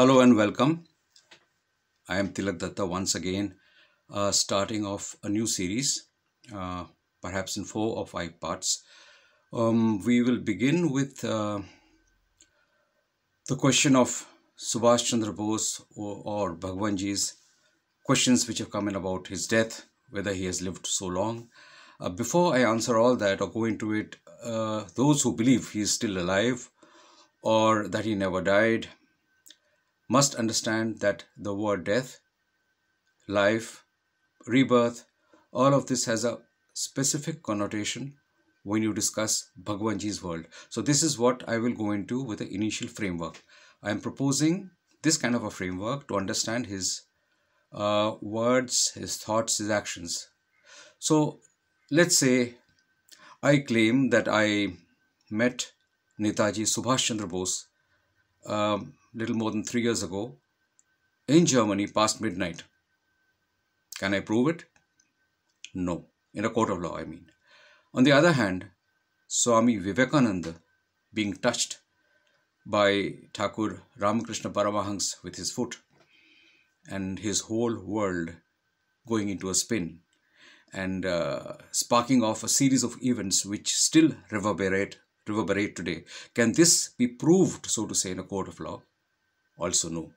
Hello and welcome. I am Tilak Datta once again, uh, starting off a new series, uh, perhaps in four or five parts. Um, we will begin with uh, the question of Subhash Chandra Bose or, or Bhagwanji's questions which have come in about his death, whether he has lived so long. Uh, before I answer all that or go into it, uh, those who believe he is still alive or that he never died must understand that the word death, life, rebirth, all of this has a specific connotation when you discuss Bhagwanji's world. So this is what I will go into with the initial framework. I am proposing this kind of a framework to understand his uh, words, his thoughts, his actions. So let's say I claim that I met Netaji Subhash Chandra Bose um, little more than three years ago in Germany past midnight. Can I prove it? No, in a court of law, I mean. On the other hand, Swami Vivekananda being touched by Thakur Ramakrishna Paramahansa with his foot and his whole world going into a spin and uh, sparking off a series of events which still reverberate reverberate today can this be proved so to say in a court of law also know.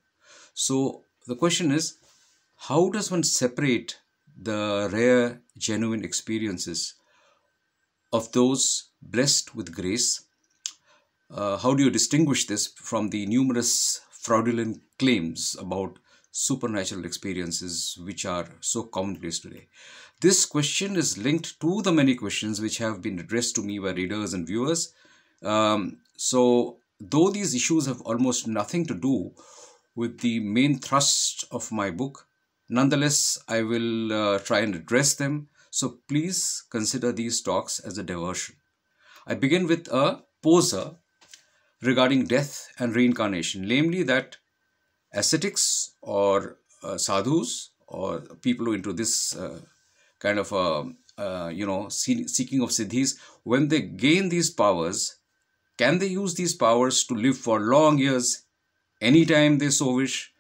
So the question is, how does one separate the rare, genuine experiences of those blessed with grace? Uh, how do you distinguish this from the numerous fraudulent claims about supernatural experiences which are so commonplace today? This question is linked to the many questions which have been addressed to me by readers and viewers. Um, so Though these issues have almost nothing to do with the main thrust of my book, nonetheless, I will uh, try and address them. So please consider these talks as a diversion. I begin with a poser regarding death and reincarnation, namely that ascetics or uh, sadhus or people who into this uh, kind of um, uh, you know seeking of siddhis, when they gain these powers, can they use these powers to live for long years, anytime they so wish,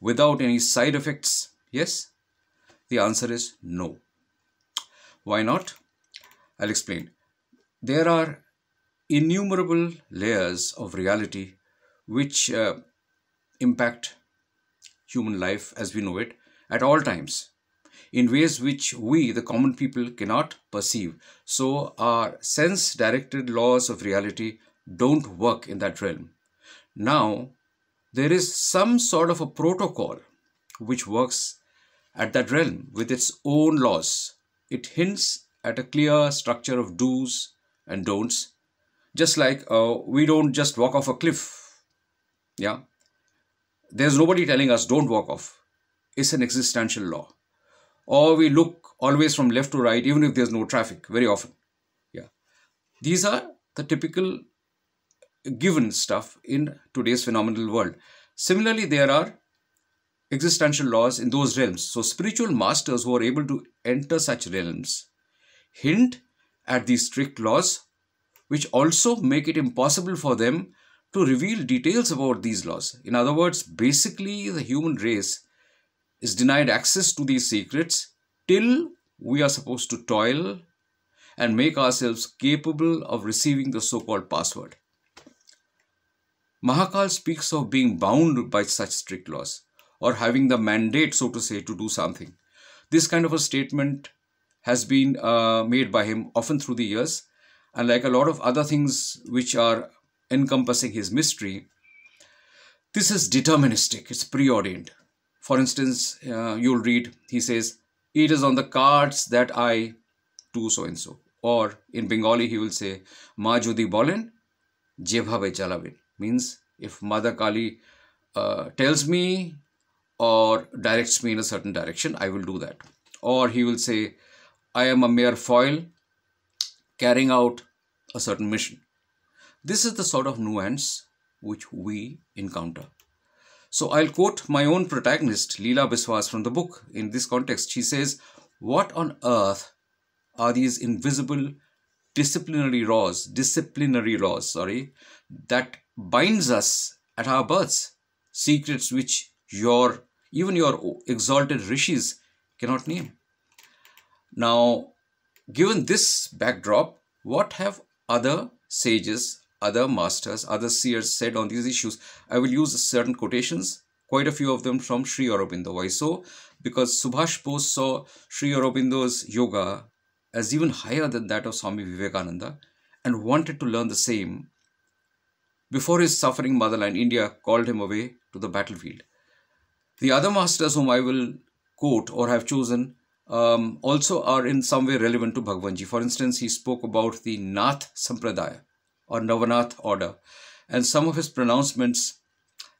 without any side effects? Yes? The answer is no. Why not? I'll explain. There are innumerable layers of reality which uh, impact human life as we know it at all times in ways which we, the common people, cannot perceive. So our sense-directed laws of reality don't work in that realm. Now, there is some sort of a protocol which works at that realm with its own laws. It hints at a clear structure of do's and don'ts. Just like uh, we don't just walk off a cliff. Yeah. There's nobody telling us don't walk off. It's an existential law or we look always from left to right, even if there's no traffic, very often. Yeah. These are the typical given stuff in today's phenomenal world. Similarly, there are existential laws in those realms. So spiritual masters who are able to enter such realms hint at these strict laws, which also make it impossible for them to reveal details about these laws. In other words, basically the human race is denied access to these secrets till we are supposed to toil and make ourselves capable of receiving the so-called password. Mahakal speaks of being bound by such strict laws or having the mandate, so to say, to do something. This kind of a statement has been uh, made by him often through the years and like a lot of other things which are encompassing his mystery, this is deterministic, it's preordained. For instance, uh, you'll read, he says, It is on the cards that I do so and so. Or in Bengali, he will say, Ma jodi bolen, jebhabe chalaben. Means, if Mother Kali uh, tells me or directs me in a certain direction, I will do that. Or he will say, I am a mere foil carrying out a certain mission. This is the sort of nuance which we encounter. So I'll quote my own protagonist, Leela Biswas, from the book. In this context, she says, What on earth are these invisible disciplinary laws, disciplinary laws, sorry, that binds us at our births? Secrets which your even your exalted rishis cannot name. Now, given this backdrop, what have other sages other masters, other seers said on these issues. I will use certain quotations, quite a few of them from Sri Aurobindo. Why so? Because Subhash Bose saw Sri Aurobindo's yoga as even higher than that of Swami Vivekananda and wanted to learn the same before his suffering motherland India called him away to the battlefield. The other masters whom I will quote or have chosen um, also are in some way relevant to Bhagwanji. For instance, he spoke about the Nath Sampradaya, or Navanath order, and some of his pronouncements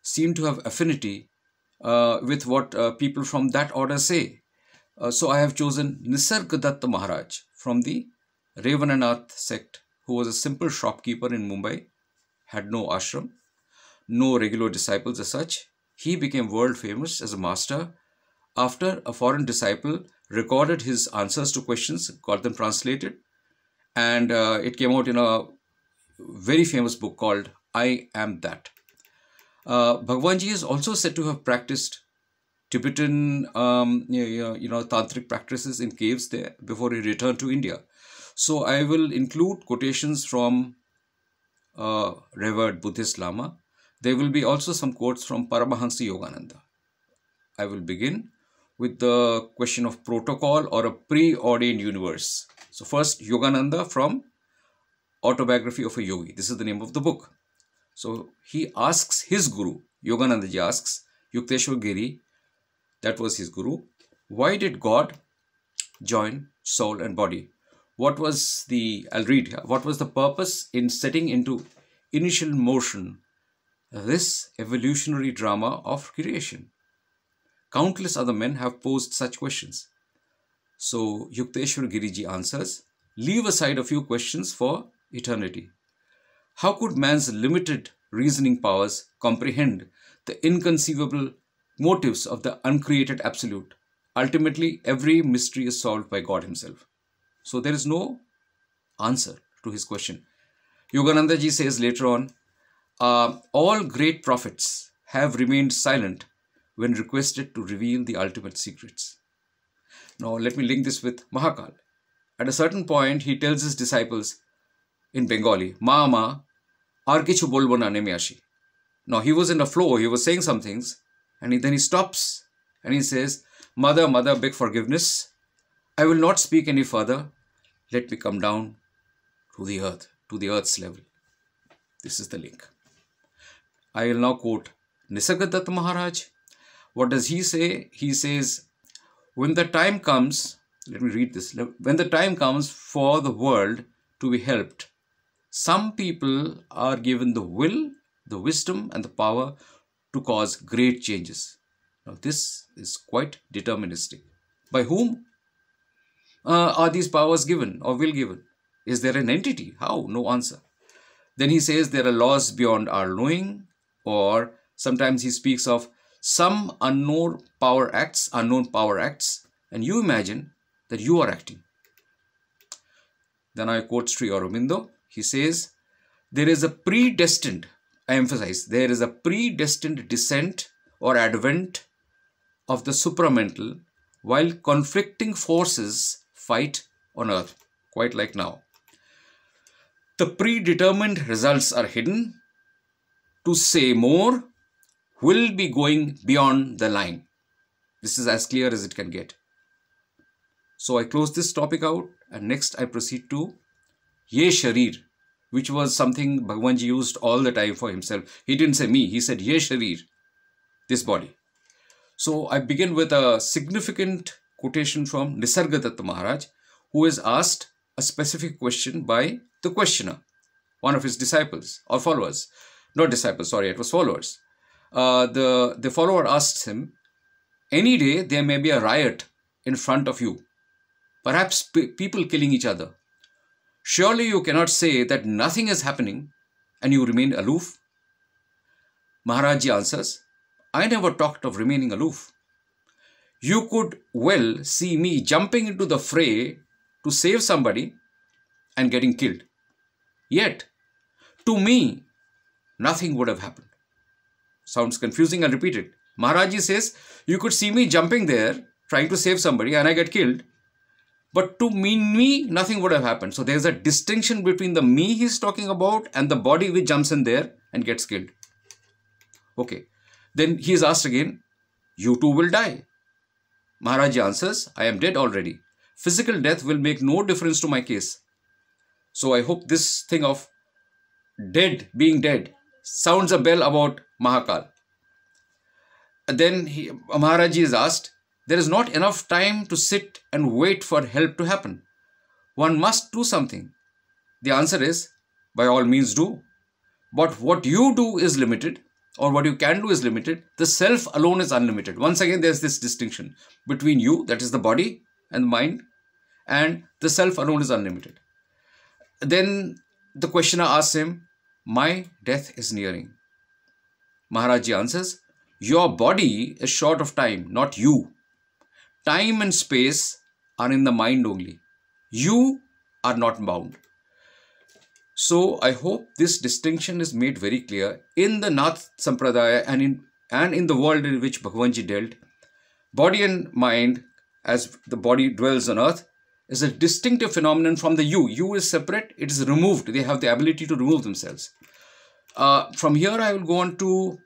seem to have affinity uh, with what uh, people from that order say. Uh, so I have chosen Nisargadatta Maharaj from the Ravananath sect, who was a simple shopkeeper in Mumbai, had no ashram, no regular disciples as such. He became world famous as a master after a foreign disciple recorded his answers to questions, got them translated, and uh, it came out in a very famous book called I Am That. Uh, Bhagwanji is also said to have practiced Tibetan, um, you know, tantric practices in caves there before he returned to India. So I will include quotations from uh, revered Buddhist Lama. There will be also some quotes from Paramahansa Yogananda. I will begin with the question of protocol or a preordained universe. So first, Yogananda from Autobiography of a Yogi. This is the name of the book. So he asks his guru, Yoganandaji asks Yukteswar Giri, that was his guru, why did God join soul and body? What was the, I'll read, what was the purpose in setting into initial motion this evolutionary drama of creation? Countless other men have posed such questions. So Yukteswar Giriji answers, leave aside a few questions for eternity. How could man's limited reasoning powers comprehend the inconceivable motives of the uncreated absolute? Ultimately, every mystery is solved by God Himself. So there is no answer to his question. Yogananda ji says later on, uh, all great prophets have remained silent when requested to reveal the ultimate secrets. Now let me link this with Mahakal. At a certain point, he tells his disciples in Bengali, Mama, ar kichu bolbo na neme ashi. Now he was in a flow, he was saying some things, and he, then he stops and he says, Mother, mother, beg forgiveness. I will not speak any further. Let me come down to the earth, to the earth's level. This is the link. I will now quote Nisargadatta Maharaj. What does he say? He says, When the time comes, let me read this. When the time comes for the world to be helped, some people are given the will, the wisdom and the power to cause great changes. Now this is quite deterministic. By whom uh, are these powers given or will given? Is there an entity? How? No answer. Then he says there are laws beyond our knowing or sometimes he speaks of some unknown power acts, unknown power acts and you imagine that you are acting. Then I quote Sri Aurobindo, he says, there is a predestined, I emphasize, there is a predestined descent or advent of the supramental while conflicting forces fight on earth, quite like now. The predetermined results are hidden. To say more will be going beyond the line. This is as clear as it can get. So I close this topic out and next I proceed to Ye Sharir, which was something bhagwanji used all the time for himself. He didn't say me, he said Ye Sharir, this body. So I begin with a significant quotation from Nisargadatta Maharaj, who is asked a specific question by the questioner, one of his disciples or followers. Not disciples, sorry, it was followers. Uh, the, the follower asks him, Any day there may be a riot in front of you, perhaps pe people killing each other. Surely you cannot say that nothing is happening and you remain aloof? Maharaji answers, I never talked of remaining aloof. You could well see me jumping into the fray to save somebody and getting killed. Yet, to me, nothing would have happened. Sounds confusing, And repeated. repeat it. Maharaji says, You could see me jumping there, trying to save somebody, and I get killed. But to mean me, nothing would have happened. So there's a distinction between the me he's talking about and the body which jumps in there and gets killed. Okay. Then he is asked again, you too will die. Maharaj answers, I am dead already. Physical death will make no difference to my case. So I hope this thing of dead being dead sounds a bell about Mahakal. Then he, Maharaji is asked, there is not enough time to sit and wait for help to happen. One must do something. The answer is by all means do. But what you do is limited, or what you can do is limited. The self alone is unlimited. Once again, there's this distinction between you, that is the body and the mind, and the self alone is unlimited. Then the questioner asks him, My death is nearing. Maharaji answers, Your body is short of time, not you. Time and space are in the mind only. You are not bound. So I hope this distinction is made very clear in the Nath Sampradaya and in and in the world in which Bhagavanji dealt. Body and mind, as the body dwells on earth, is a distinctive phenomenon from the you. You is separate, it is removed. They have the ability to remove themselves. Uh, from here, I will go on to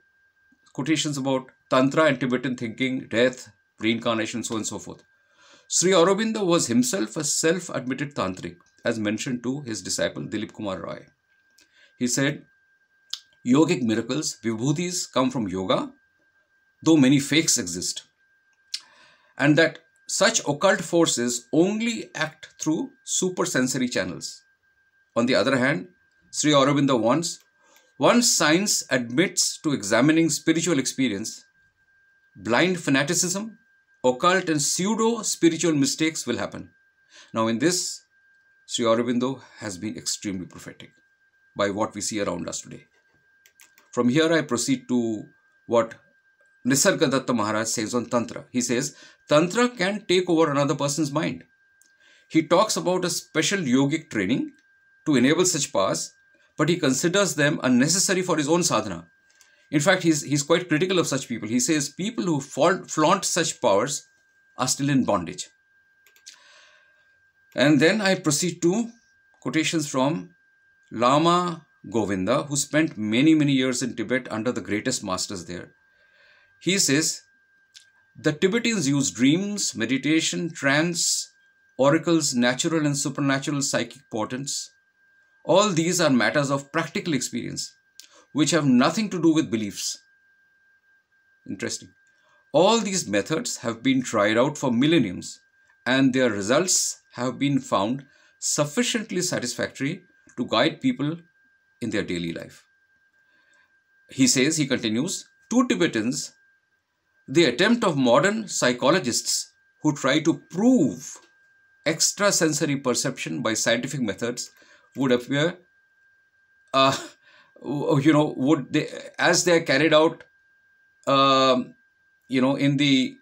quotations about Tantra and Tibetan thinking, death, reincarnation, so on and so forth. Sri Aurobindo was himself a self-admitted tantric, as mentioned to his disciple Dilip Kumar Roy. He said, yogic miracles, vibhutis come from yoga, though many fakes exist. And that such occult forces only act through supersensory channels. On the other hand, Sri Aurobindo wants, once science admits to examining spiritual experience, blind fanaticism occult and pseudo spiritual mistakes will happen. Now, in this, Sri Aurobindo has been extremely prophetic by what we see around us today. From here, I proceed to what Nisargadatta Maharaj says on Tantra. He says, Tantra can take over another person's mind. He talks about a special yogic training to enable such paths, but he considers them unnecessary for his own sadhana. In fact, he's, he's quite critical of such people. He says people who flaunt such powers are still in bondage. And then I proceed to quotations from Lama Govinda, who spent many, many years in Tibet under the greatest masters there. He says, the Tibetans use dreams, meditation, trance, oracles, natural and supernatural psychic portents. All these are matters of practical experience which have nothing to do with beliefs. Interesting. All these methods have been tried out for millenniums and their results have been found sufficiently satisfactory to guide people in their daily life. He says, he continues, to Tibetans, the attempt of modern psychologists who try to prove extrasensory perception by scientific methods would appear a uh, Oh, you know, would they, as they are carried out, um, you know, in the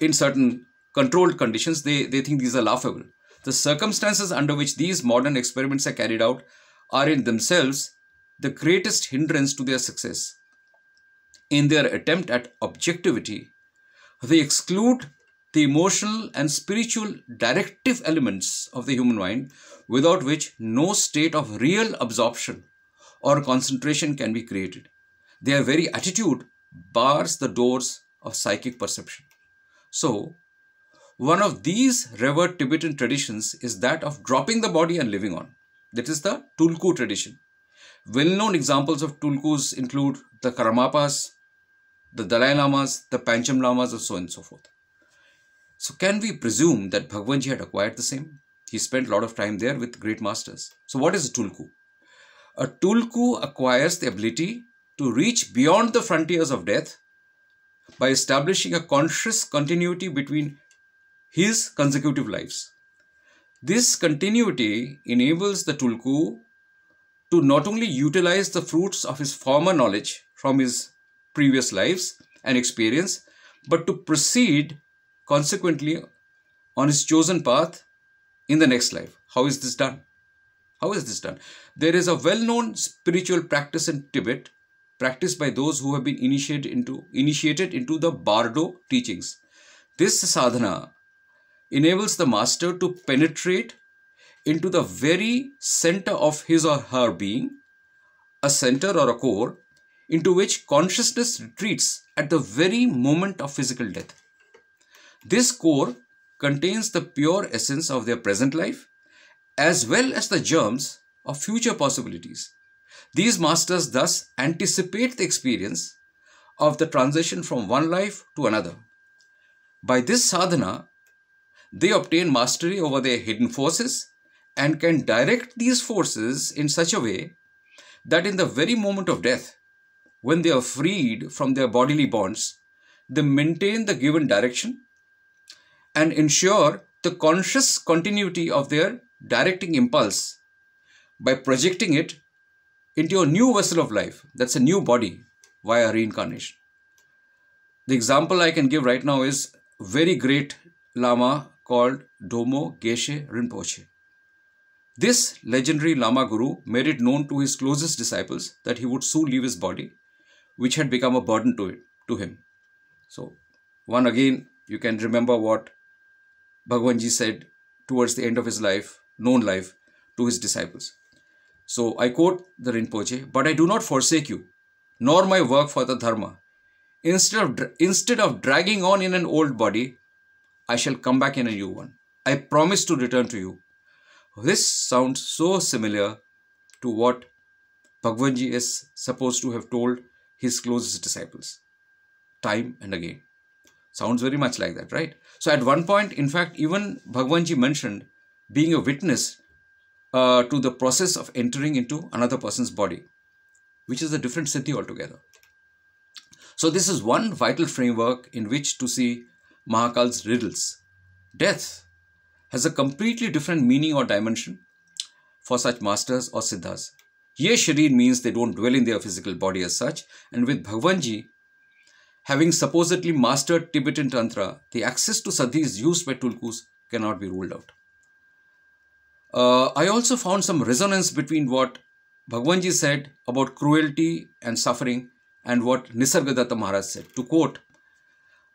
in certain controlled conditions, they they think these are laughable. The circumstances under which these modern experiments are carried out are in themselves the greatest hindrance to their success. In their attempt at objectivity, they exclude the emotional and spiritual directive elements of the human mind, without which no state of real absorption or concentration can be created. Their very attitude bars the doors of psychic perception. So, one of these revered Tibetan traditions is that of dropping the body and living on. That is the Tulku tradition. Well-known examples of Tulkus include the Karamapas, the Dalai Lamas, the Pancham Lamas, and so on and so forth. So can we presume that Bhagwanji had acquired the same? He spent a lot of time there with great masters. So what is a Tulku? a tulku acquires the ability to reach beyond the frontiers of death by establishing a conscious continuity between his consecutive lives. This continuity enables the tulku to not only utilize the fruits of his former knowledge from his previous lives and experience, but to proceed consequently on his chosen path in the next life. How is this done? How is this done? There is a well-known spiritual practice in Tibet practiced by those who have been initiated into, initiated into the Bardo teachings. This sadhana enables the master to penetrate into the very center of his or her being, a center or a core, into which consciousness retreats at the very moment of physical death. This core contains the pure essence of their present life as well as the germs of future possibilities. These masters thus anticipate the experience of the transition from one life to another. By this sadhana, they obtain mastery over their hidden forces and can direct these forces in such a way that in the very moment of death, when they are freed from their bodily bonds, they maintain the given direction and ensure the conscious continuity of their directing impulse by projecting it into a new vessel of life, that's a new body via reincarnation. The example I can give right now is very great Lama called Domo Geshe Rinpoche. This legendary Lama Guru made it known to his closest disciples that he would soon leave his body, which had become a burden to, it, to him. So, one again, you can remember what Bhagwanji said towards the end of his life known life to his disciples. So I quote the Rinpoche, but I do not forsake you, nor my work for the Dharma. Instead of, instead of dragging on in an old body, I shall come back in a new one. I promise to return to you. This sounds so similar to what Bhagwanji is supposed to have told his closest disciples time and again. Sounds very much like that, right? So at one point, in fact, even Bhagwanji mentioned being a witness uh, to the process of entering into another person's body, which is a different siddhi altogether. So, this is one vital framework in which to see Mahakal's riddles. Death has a completely different meaning or dimension for such masters or siddhas. Here, means they don't dwell in their physical body as such, and with Bhagwanji, having supposedly mastered Tibetan Tantra, the access to siddhis used by tulkus cannot be ruled out. Uh, I also found some resonance between what Bhagwanji said about cruelty and suffering and what Nisargadatta Maharaj said. To quote,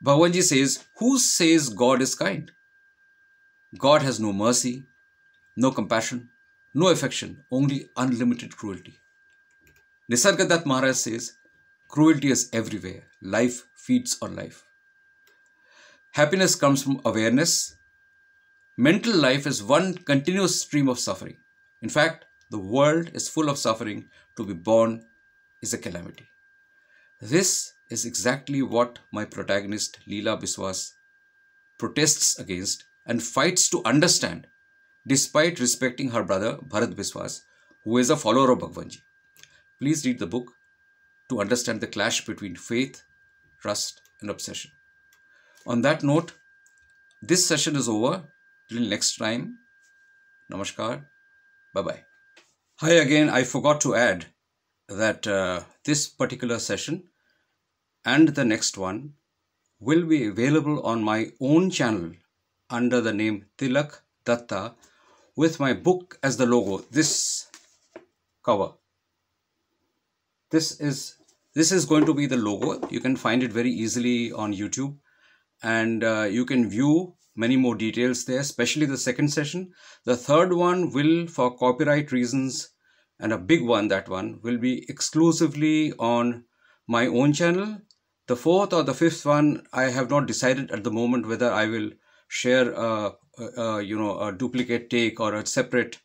Bhagwanji says, Who says God is kind? God has no mercy, no compassion, no affection, only unlimited cruelty. Nisargadatta Maharaj says, Cruelty is everywhere. Life feeds on life. Happiness comes from awareness Mental life is one continuous stream of suffering. In fact, the world is full of suffering. To be born is a calamity. This is exactly what my protagonist Leela Biswas protests against and fights to understand despite respecting her brother Bharat Biswas who is a follower of Bhagwanji. Please read the book to understand the clash between faith, trust and obsession. On that note, this session is over. Till next time, Namaskar, bye bye. Hi again, I forgot to add that uh, this particular session and the next one will be available on my own channel under the name Tilak Datta with my book as the logo, this cover. This is this is going to be the logo. You can find it very easily on YouTube and uh, you can view many more details there, especially the second session. The third one will, for copyright reasons, and a big one, that one, will be exclusively on my own channel. The fourth or the fifth one, I have not decided at the moment whether I will share a, a, a you know, a duplicate take or a separate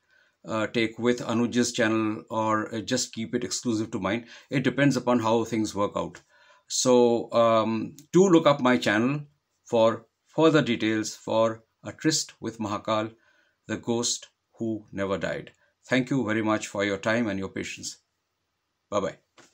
uh, take with Anuj's channel or just keep it exclusive to mine. It depends upon how things work out. So um, do look up my channel for further details for A Tryst with Mahakal, the ghost who never died. Thank you very much for your time and your patience. Bye bye.